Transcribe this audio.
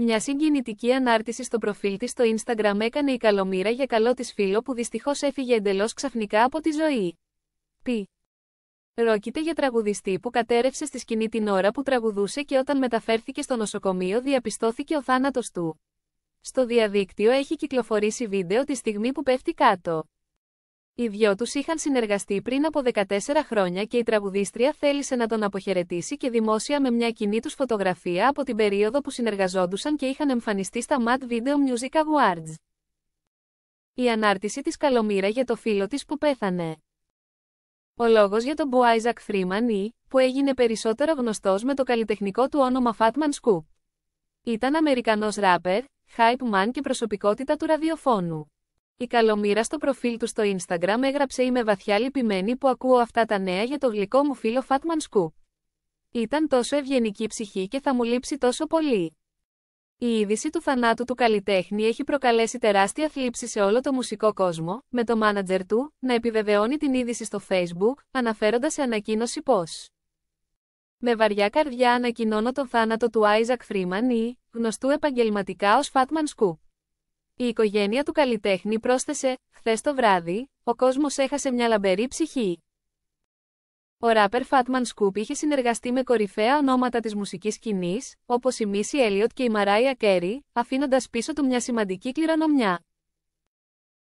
Μια συγκινητική ανάρτηση στο προφίλ της στο Instagram έκανε η καλομήρα για καλό της φίλο που δυστυχώς έφυγε εντελώς ξαφνικά από τη ζωή. Π. Ρόκειται για τραγουδιστή που κατέρευσε στη σκηνή την ώρα που τραγουδούσε και όταν μεταφέρθηκε στο νοσοκομείο διαπιστώθηκε ο θάνατος του. Στο διαδίκτυο έχει κυκλοφορήσει βίντεο τη στιγμή που πέφτει κάτω. Οι δυο τους είχαν συνεργαστεί πριν από 14 χρόνια και η τραγουδίστρια θέλησε να τον αποχαιρετήσει και δημόσια με μια κοινή τους φωτογραφία από την περίοδο που συνεργαζόντουσαν και είχαν εμφανιστεί στα Mad Video Music Awards. Η ανάρτηση της Καλομήρα για το φίλο της που πέθανε. Ο λόγος για τον Μπουάιζακ Φρήμαν ή, που έγινε περισσότερο γνωστός με το καλλιτεχνικό του όνομα Fatman Scoop. Ήταν Αμερικανός ράπερ, hype man και προσωπικότητα του ραδιοφώνου. Η καλομήρα στο προφίλ του στο Instagram έγραψε «Είμαι βαθιά λυπημένη που ακούω αυτά τα νέα για το γλυκό μου φίλο Fatman Σκου». Ήταν τόσο ευγενική ψυχή και θα μου λείψει τόσο πολύ». Η είδηση του θανάτου του καλλιτέχνη έχει προκαλέσει τεράστια θλίψη σε όλο το μουσικό κόσμο, με το μάνατζερ του να επιβεβαιώνει την είδηση στο Facebook, αναφέροντας σε ανακοίνωση πως «Με βαριά καρδιά ανακοινώνω τον θάνατο του Άιζακ Φρήμαν ή, γνωστού επαγγελματικά ως η οικογένεια του καλλιτέχνη πρόσθεσε, χθες το βράδυ, ο κόσμος έχασε μια λαμπερή ψυχή. Ο ράπερ Φάτμαν Σκούπ είχε συνεργαστεί με κορυφαία ονόματα της μουσικής σκηνής, όπως η Μίση Έλιοτ και η Μαράια Κέρι, αφήνοντας πίσω του μια σημαντική κληρονομιά.